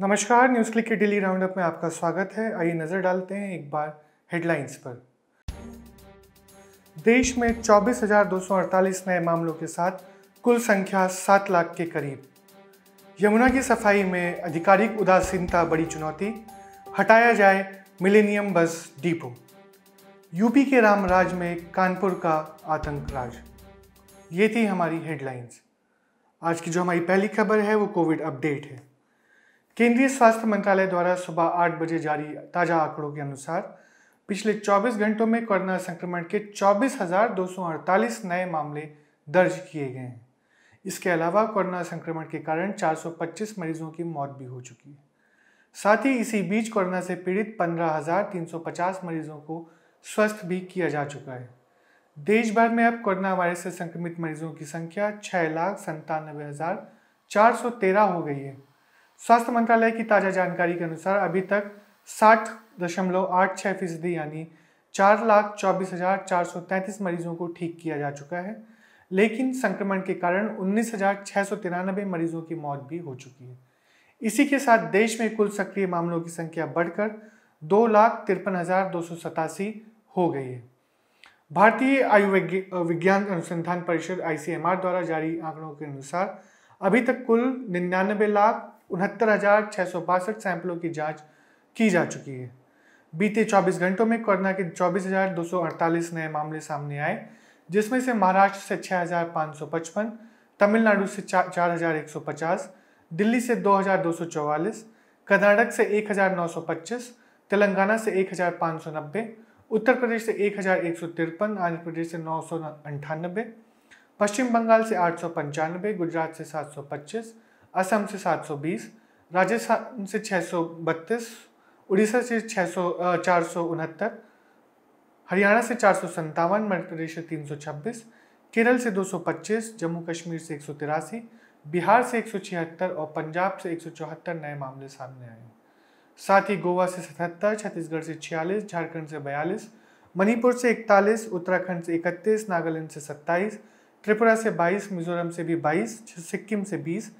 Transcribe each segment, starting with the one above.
नमस्कार news click के daily roundup में आपका स्वागत है आइए नजर डालते हैं एक बार हेडलाइंस पर देश में 24,248 नए मामलों के साथ कुल संख्या 7 लाख के करीब यमुना की सफाई में आधिकारिक उदासीनता बड़ी चुनौती हटाया जाए मिलेनियम बस डिपो यूपी के रामराज में कानपुर का आतंक राज ये थी हमारी हेडलाइंस आज की जो हमारी पहली खबर है वो कोविड अपडेट है केंद्रीय स्वास्थ्य मंत्रालय द्वारा सुबह आठ बजे जारी ताजा आंकड़ों के अनुसार पिछले 24 घंटों में कोरोना संक्रमण के 24,248 नए मामले दर्ज किए गए हैं इसके अलावा कोरोना संक्रमण के कारण 425 मरीजों की मौत भी हो चुकी है साथ ही इसी बीच कोरोना से पीड़ित 15,350 मरीजों को स्वस्थ भी किया जा चुका है देश भर में अब कोरोना वायरस से संक्रमित मरीजों की संख्या छः लाख संतानबे हज़ार चार सौ तेरह हो गई है स्वास्थ्य मंत्रालय की ताज़ा जानकारी के अनुसार अभी तक साठ दशमलव आठ छः फीसदी यानी चार लाख चौबीस हज़ार चार सौ तैंतीस मरीजों को ठीक किया जा चुका है लेकिन संक्रमण के कारण उन्नीस हज़ार छः सौ तिरानबे मरीजों की मौत भी हो चुकी है इसी के साथ देश में कुल सक्रिय मामलों की संख्या बढ़कर दो लाख तिरपन हज़ार दो सौ सतासी हो गई है भारतीय आयुर्विज्ञान अनुसंधान परिषद आई द्वारा जारी आंकड़ों के अनुसार अभी तक कुल निन्यानबे लाख उनहत्तर हजार छः सौ बासठ सैंपलों की जाँच की जा चुकी है बीते 24 घंटों में कोरोना के 24,248 नए मामले सामने आए जिसमें से महाराष्ट्र से 6,555, तमिलनाडु से 4,150, दिल्ली से 2,244, कर्नाटक से 1,925, तेलंगाना से 1,590, उत्तर प्रदेश से एक हज़ार आंध्र प्रदेश से नौ पश्चिम बंगाल से आठ गुजरात से सात असम से 720, राजस्थान से 632, उड़ीसा से सौ चार हरियाणा से चार सौ मध्य प्रदेश से छब्बीस केरल से 225, जम्मू कश्मीर से एक बिहार से एक और पंजाब से एक नए मामले सामने आए हैं साथ ही गोवा से सतहत्तर छत्तीसगढ़ से छियालीस झारखंड से बयालीस मणिपुर से इकतालीस उत्तराखंड से इकतीस नागालैंड से सत्ताईस त्रिपुरा से बाईस मिजोरम से भी बाईस सिक्किम से बीस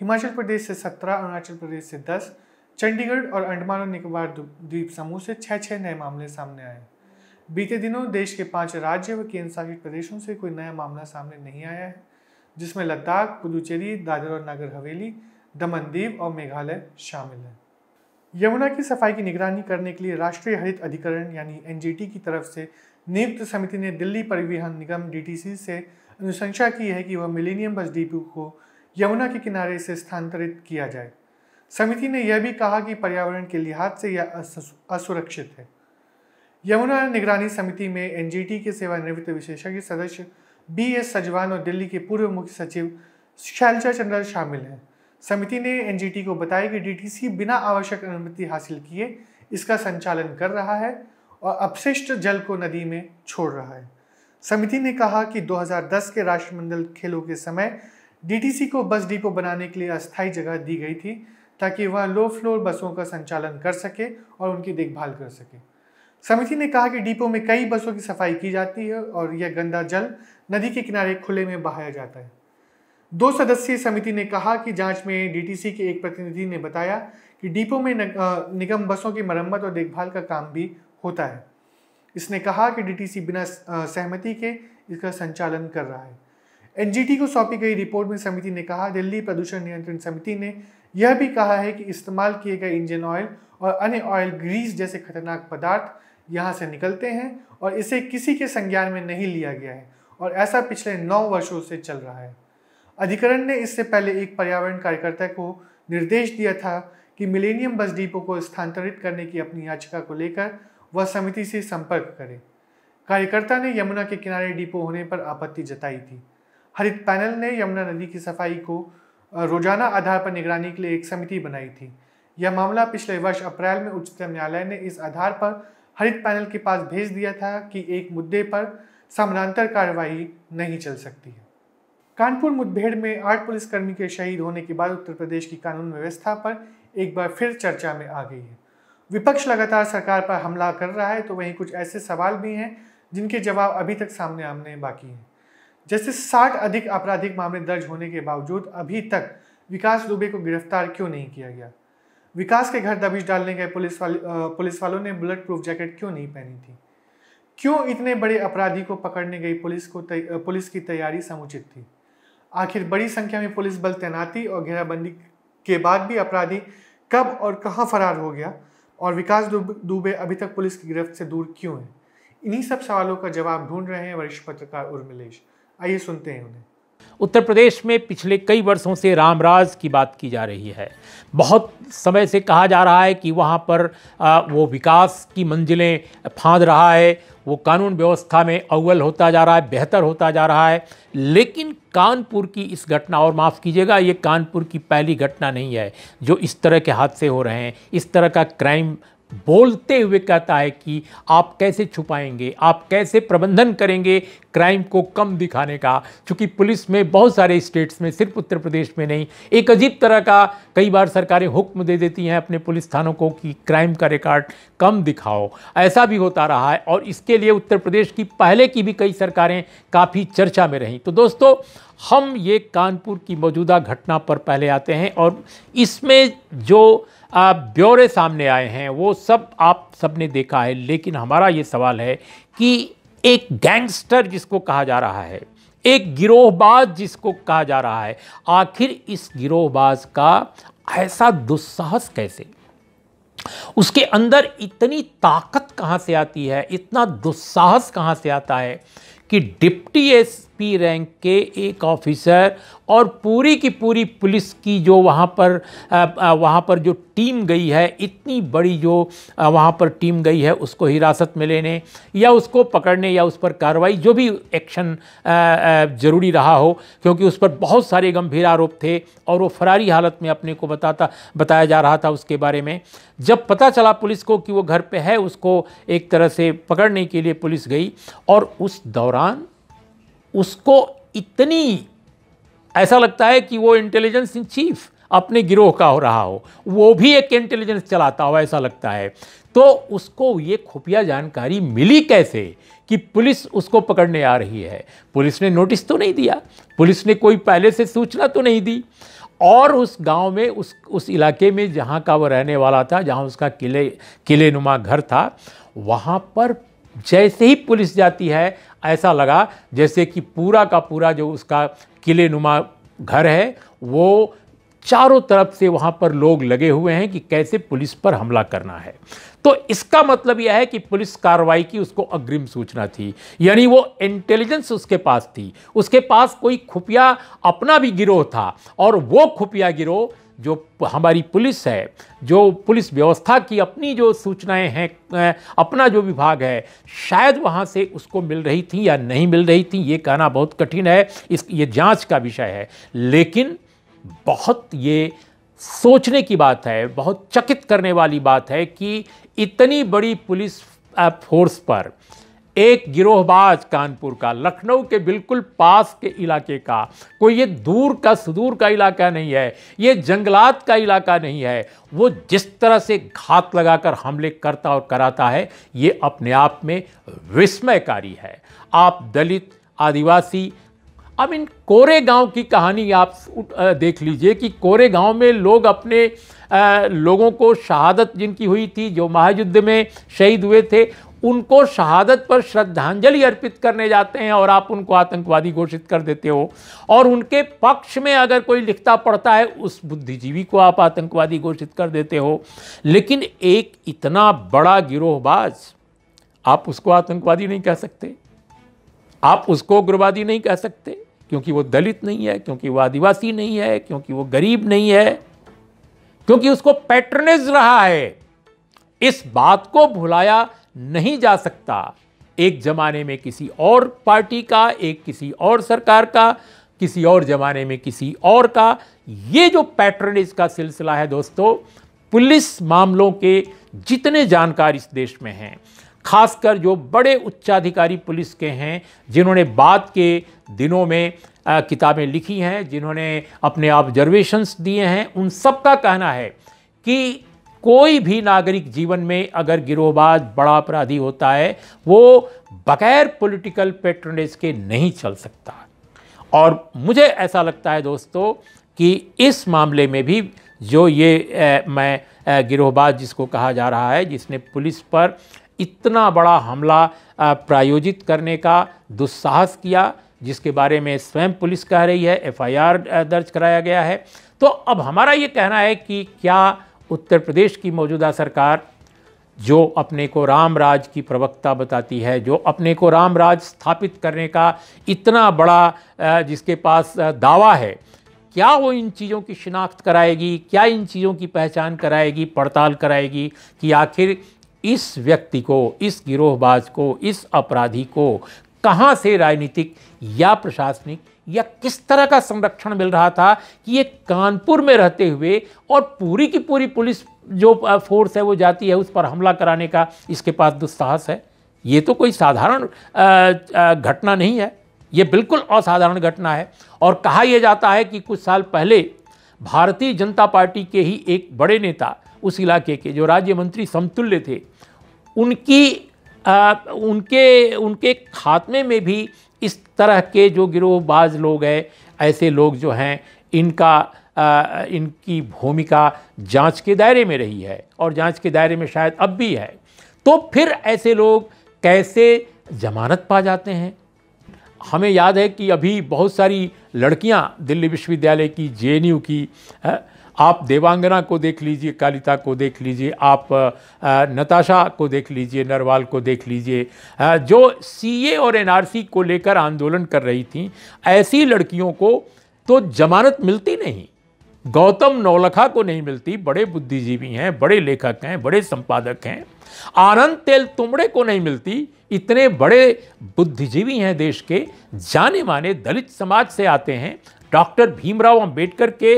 हिमाचल प्रदेश से सत्रह अरुणाचल प्रदेश से दस चंडीगढ़ और अंडमान और निकोबार द्वीप समूह से छः छः नए मामले सामने आए बीते दिनों देश के पांच राज्य व केंद्र शासित प्रदेशों से कोई नया मामला सामने नहीं आया है जिसमें लद्दाख पुदुचेरी दादर और नगर हवेली दमन और मेघालय शामिल हैं यमुना की सफाई की निगरानी करने के लिए राष्ट्रीय हरित अधिकरण यानी एन की तरफ से नियुक्त समिति ने दिल्ली परिवहन निगम डी से अनुशंसा की है कि वह मिलेनियम बस डिपो को यमुना के किनारे से स्थानांतरित किया जाए समिति ने यह भी कहा कि पर्यावरण के लिहाज से यह असुरक्षित है यमुना निगरानी समिति में एनजीटी के सेवानिवृत्त विशेषज्ञ सदस्य बी एस सजवान और दिल्ली के पूर्व मुख्य सचिव शैलजा चंद्र शामिल हैं समिति ने एनजीटी को बताया कि डीटीसी बिना आवश्यक अनुमति हासिल किए इसका संचालन कर रहा है और अपशिष्ट जल को नदी में छोड़ रहा है समिति ने कहा कि 2010 के राष्ट्रमंडल खेलों के समय डीटीसी को बस डिपो बनाने के लिए अस्थायी जगह दी गई थी ताकि वह लो फ्लोर बसों का संचालन कर सके और उनकी देखभाल कर सके समिति ने कहा कि डिपो में कई बसों की सफाई की जाती है और यह गंदा जल नदी के किनारे खुले में बहाया जाता है दो सदस्यीय समिति ने कहा कि जांच में डीटीसी के एक प्रतिनिधि ने बताया कि डिपो में निगम बसों की मरम्मत और देखभाल का काम भी होता है इसने कहा कि डीटीसी बिना सहमति के इसका संचालन कर रहा है एनजीटी को सौंपी गई रिपोर्ट में समिति ने कहा दिल्ली प्रदूषण नियंत्रण समिति ने यह भी कहा है कि इस्तेमाल किए गए इंजन ऑयल और अन्य ऑयल ग्रीस जैसे खतरनाक पदार्थ यहाँ से निकलते हैं और इसे किसी के संज्ञान में नहीं लिया गया है और ऐसा पिछले नौ वर्षों से चल रहा है अधिकरण ने इससे पहले एक पर्यावरण कार्यकर्ता को निर्देश दिया था कि मिलेनियम बस डिपो को स्थानांतरित करने की अपनी याचिका को लेकर वह समिति से संपर्क करे कार्यकर्ता ने यमुना के किनारे डिपो होने पर आपत्ति जताई थी हरित पैनल ने यमुना नदी की सफाई को रोजाना आधार पर निगरानी के लिए एक समिति बनाई थी यह मामला पिछले वर्ष अप्रैल में उच्चतम न्यायालय ने इस आधार पर हरित पैनल के पास भेज दिया था कि एक मुद्दे पर समानांतर कार्रवाई नहीं चल सकती है कानपुर मुठभेड़ में आठ पुलिसकर्मी के शहीद होने के बाद उत्तर प्रदेश की कानून व्यवस्था पर एक बार फिर चर्चा में आ गई है विपक्ष लगातार सरकार पर हमला कर रहा है तो वहीं कुछ ऐसे सवाल भी हैं जिनके जवाब अभी तक सामने आने बाकी हैं जैसे 60 अधिक आपराधिक मामले दर्ज होने के बावजूद अभी तक विकास दुबे को गिरफ्तार क्यों नहीं किया गया विकास के घर दबिश डालने गए पुलिस वाल, पुलिस वालों ने बुलेट प्रूफ जैकेट क्यों नहीं पहनी थी क्यों इतने बड़े अपराधी को पकड़ने गई पुलिस को तय, पुलिस की तैयारी समुचित थी आखिर बड़ी संख्या में पुलिस बल तैनाती और घेराबंदी के बाद भी अपराधी कब और कहाँ फरार हो गया और विकास दुबे अभी तक पुलिस की गिरफ्त से दूर क्यों है इन्हीं सब सवालों का जवाब ढूंढ रहे हैं वरिष्ठ पत्रकार उर्मिलेश आइए सुनते हैं उन्हें उत्तर प्रदेश में पिछले कई वर्षों से रामराज की बात की जा रही है बहुत समय से कहा जा रहा है कि वहाँ पर वो विकास की मंजिलें फाँद रहा है वो कानून व्यवस्था में अव्वल होता जा रहा है बेहतर होता जा रहा है लेकिन कानपुर की इस घटना और माफ़ कीजिएगा ये कानपुर की पहली घटना नहीं है जो इस तरह के हादसे हो रहे हैं इस तरह का क्राइम बोलते हुए कहता है कि आप कैसे छुपाएंगे आप कैसे प्रबंधन करेंगे क्राइम को कम दिखाने का चूँकि पुलिस में बहुत सारे स्टेट्स में सिर्फ उत्तर प्रदेश में नहीं एक अजीब तरह का कई बार सरकारें हुक्म दे देती हैं अपने पुलिस थानों को कि क्राइम का रिकॉर्ड कम दिखाओ ऐसा भी होता रहा है और इसके लिए उत्तर प्रदेश की पहले की भी कई सरकारें काफ़ी चर्चा में रहीं तो दोस्तों हम ये कानपुर की मौजूदा घटना पर पहले आते हैं और इसमें जो ब्यौरे सामने आए हैं वो सब आप सबने देखा है लेकिन हमारा ये सवाल है कि एक गैंगस्टर जिसको कहा जा रहा है एक गिरोहबाज जिसको कहा जा रहा है आखिर इस गिरोहबाज का ऐसा दुस्साहस कैसे उसके अंदर इतनी ताकत कहाँ से आती है इतना दुस्साहस कहाँ से आता है कि डिप्टी एस पी रैंक के एक ऑफिसर और पूरी की पूरी पुलिस की जो वहाँ पर वहाँ पर जो टीम गई है इतनी बड़ी जो वहाँ पर टीम गई है उसको हिरासत में लेने या उसको पकड़ने या उस पर कार्रवाई जो भी एक्शन ज़रूरी रहा हो क्योंकि उस पर बहुत सारे गंभीर आरोप थे और वो फरारी हालत में अपने को बताता बताया जा रहा था उसके बारे में जब पता चला पुलिस को कि वो घर पर है उसको एक तरह से पकड़ने के लिए पुलिस गई और उस दौरान उसको इतनी ऐसा लगता है कि वो इंटेलिजेंस इन चीफ अपने गिरोह का हो रहा हो वो भी एक इंटेलिजेंस चलाता हो ऐसा लगता है तो उसको ये खुफिया जानकारी मिली कैसे कि पुलिस उसको पकड़ने आ रही है पुलिस ने नोटिस तो नहीं दिया पुलिस ने कोई पहले से सूचना तो नहीं दी और उस गांव में उस उस इलाके में जहां का वो रहने वाला था जहां उसका किले किले नुमा घर था वहां पर जैसे ही पुलिस जाती है ऐसा लगा जैसे कि पूरा का पूरा जो उसका किले नुमा घर है वो चारों तरफ से वहाँ पर लोग लगे हुए हैं कि कैसे पुलिस पर हमला करना है तो इसका मतलब यह है कि पुलिस कार्रवाई की उसको अग्रिम सूचना थी यानी वो इंटेलिजेंस उसके पास थी उसके पास कोई खुफिया अपना भी गिरोह था और वो खुफिया गिरोह जो हमारी पुलिस है जो पुलिस व्यवस्था की अपनी जो सूचनाएं हैं अपना जो विभाग है शायद वहाँ से उसको मिल रही थी या नहीं मिल रही थी ये कहना बहुत कठिन है इस ये जांच का विषय है लेकिन बहुत ये सोचने की बात है बहुत चकित करने वाली बात है कि इतनी बड़ी पुलिस फोर्स पर एक गिरोहबाज कानपुर का लखनऊ के बिल्कुल पास के इलाके का कोई ये दूर का सुदूर का इलाका नहीं है ये जंगलात का इलाका नहीं है वो जिस तरह से घात लगाकर हमले करता और कराता है ये अपने आप में विस्मयकारी है आप दलित आदिवासी अब इन कोरे गांव की कहानी आप देख लीजिए कि कोरे गांव में लोग अपने लोगों को शहादत जिनकी हुई थी जो महायुद्ध में शहीद हुए थे उनको शहादत पर श्रद्धांजलि अर्पित करने जाते हैं और आप उनको आतंकवादी घोषित कर देते हो और उनके पक्ष में अगर कोई लिखता पड़ता है उस बुद्धिजीवी को आप आतंकवादी घोषित कर देते हो लेकिन एक इतना बड़ा गिरोहबाज आप उसको आतंकवादी नहीं कह सकते आप उसको उग्रवादी नहीं कह सकते क्योंकि वो दलित नहीं है क्योंकि वो आदिवासी नहीं है क्योंकि वो गरीब नहीं है क्योंकि उसको पैटर्नेज रहा है इस बात को भुलाया नहीं जा सकता एक जमाने में किसी और पार्टी का एक किसी और सरकार का किसी और जमाने में किसी और का ये जो पैटर्न इसका सिलसिला है दोस्तों पुलिस मामलों के जितने जानकार इस देश में हैं खासकर जो बड़े उच्चाधिकारी पुलिस के हैं जिन्होंने बाद के दिनों में किताबें लिखी हैं जिन्होंने अपने ऑब्जर्वेशंस दिए हैं उन सबका कहना है कि कोई भी नागरिक जीवन में अगर गिरोहबाज बड़ा अपराधी होता है वो बगैर पॉलिटिकल पेट्रोनेज के नहीं चल सकता और मुझे ऐसा लगता है दोस्तों कि इस मामले में भी जो ये ए, मैं गिरोहबाज जिसको कहा जा रहा है जिसने पुलिस पर इतना बड़ा हमला प्रायोजित करने का दुस्साहस किया जिसके बारे में स्वयं पुलिस कह रही है एफआईआर दर्ज कराया गया है तो अब हमारा ये कहना है कि क्या उत्तर प्रदेश की मौजूदा सरकार जो अपने को राम राज की प्रवक्ता बताती है जो अपने को राम राज स्थापित करने का इतना बड़ा जिसके पास दावा है क्या वो इन चीज़ों की शिनाख्त कराएगी क्या इन चीज़ों की पहचान कराएगी पड़ताल कराएगी कि आखिर इस व्यक्ति को इस गिरोहबाज को इस अपराधी को कहाँ से राजनीतिक या प्रशासनिक या किस तरह का संरक्षण मिल रहा था कि ये कानपुर में रहते हुए और पूरी की पूरी पुलिस जो फोर्स है वो जाती है उस पर हमला कराने का इसके पास दुस्साहस है ये तो कोई साधारण घटना नहीं है ये बिल्कुल असाधारण घटना है और कहा यह जाता है कि कुछ साल पहले भारतीय जनता पार्टी के ही एक बड़े नेता उस इलाके के जो राज्य मंत्री समतुल्य थे उनकी आ, उनके उनके खात्मे में भी इस तरह के जो गिरोहबाज लोग हैं ऐसे लोग जो हैं इनका आ, इनकी भूमिका जांच के दायरे में रही है और जांच के दायरे में शायद अब भी है तो फिर ऐसे लोग कैसे जमानत पा जाते हैं हमें याद है कि अभी बहुत सारी लड़कियां दिल्ली विश्वविद्यालय की जे की आप देवांगना को देख लीजिए कालिता को देख लीजिए आप नताशा को देख लीजिए नरवाल को देख लीजिए जो सीए और एनआरसी को लेकर आंदोलन कर रही थी ऐसी लड़कियों को तो जमानत मिलती नहीं गौतम नौलखा को नहीं मिलती बड़े बुद्धिजीवी हैं बड़े लेखक हैं बड़े संपादक हैं आनंद तेल तुमड़े को नहीं मिलती इतने बड़े बुद्धिजीवी हैं देश के जाने माने दलित समाज से आते हैं डॉक्टर भीमराव अंबेडकर के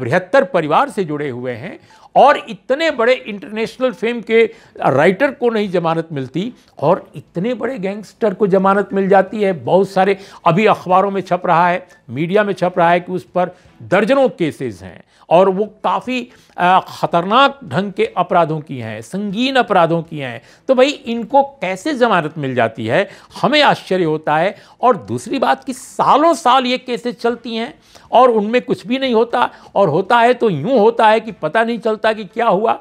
बृहत्तर परिवार से जुड़े हुए हैं और इतने बड़े इंटरनेशनल फेम के राइटर को नहीं जमानत मिलती और इतने बड़े गैंगस्टर को जमानत मिल जाती है बहुत सारे अभी अखबारों में छप रहा है मीडिया में छप रहा है कि उस पर दर्जनों केसेस हैं और वो काफ़ी ख़तरनाक ढंग के अपराधों की हैं संगीन अपराधों की हैं तो भाई इनको कैसे जमानत मिल जाती है हमें आश्चर्य होता है और दूसरी बात कि सालों साल ये केसेस चलती हैं और उनमें कुछ भी नहीं होता और होता है तो यूँ होता है कि पता नहीं चलता होता कि क्या हुआ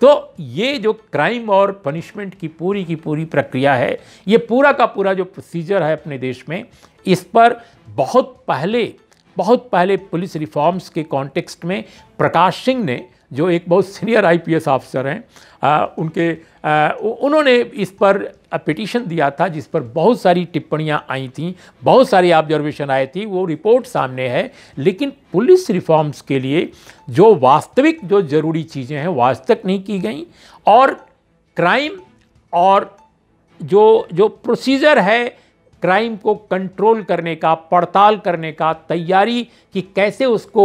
तो ये जो क्राइम और पनिशमेंट की पूरी की पूरी प्रक्रिया है ये पूरा का पूरा जो प्रोसीजर है अपने देश में इस पर बहुत पहले बहुत पहले पुलिस रिफॉर्म्स के कॉन्टेक्स्ट में प्रकाश सिंह ने जो एक बहुत सीनियर आईपीएस ऑफिसर हैं उनके आ, उन्होंने इस पर पिटिशन दिया था जिस पर बहुत सारी टिप्पणियां आई थी बहुत सारी ऑब्जर्वेशन आई थी वो रिपोर्ट सामने है लेकिन पुलिस रिफॉर्म्स के लिए जो वास्तविक जो ज़रूरी चीज़ें हैं वो तक नहीं की गई और क्राइम और जो जो प्रोसीजर है क्राइम को कंट्रोल करने का पड़ताल करने का तैयारी कि कैसे उसको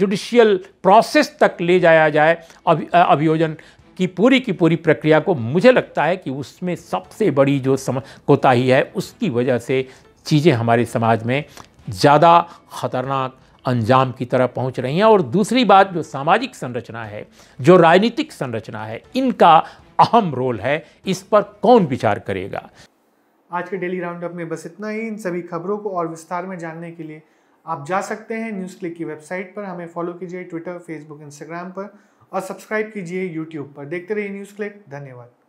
जुडिशियल प्रोसेस तक ले जाया जाए अभि अभियोजन की पूरी की पूरी प्रक्रिया को मुझे लगता है कि उसमें सबसे बड़ी जो सम कोताही है उसकी वजह से चीज़ें हमारे समाज में ज़्यादा खतरनाक अंजाम की तरह पहुंच रही हैं और दूसरी बात जो सामाजिक संरचना है जो राजनीतिक संरचना है इनका अहम रोल है इस पर कौन विचार करेगा आज के डेली राउंड अप में बस इतना ही इन सभी खबरों को और विस्तार में जानने के लिए आप जा सकते हैं न्यूज़ क्लिक की वेबसाइट पर हमें फॉलो कीजिए ट्विटर फेसबुक इंस्टाग्राम पर और सब्सक्राइब कीजिए यूट्यूब पर देखते रहिए न्यूज़ क्लिक धन्यवाद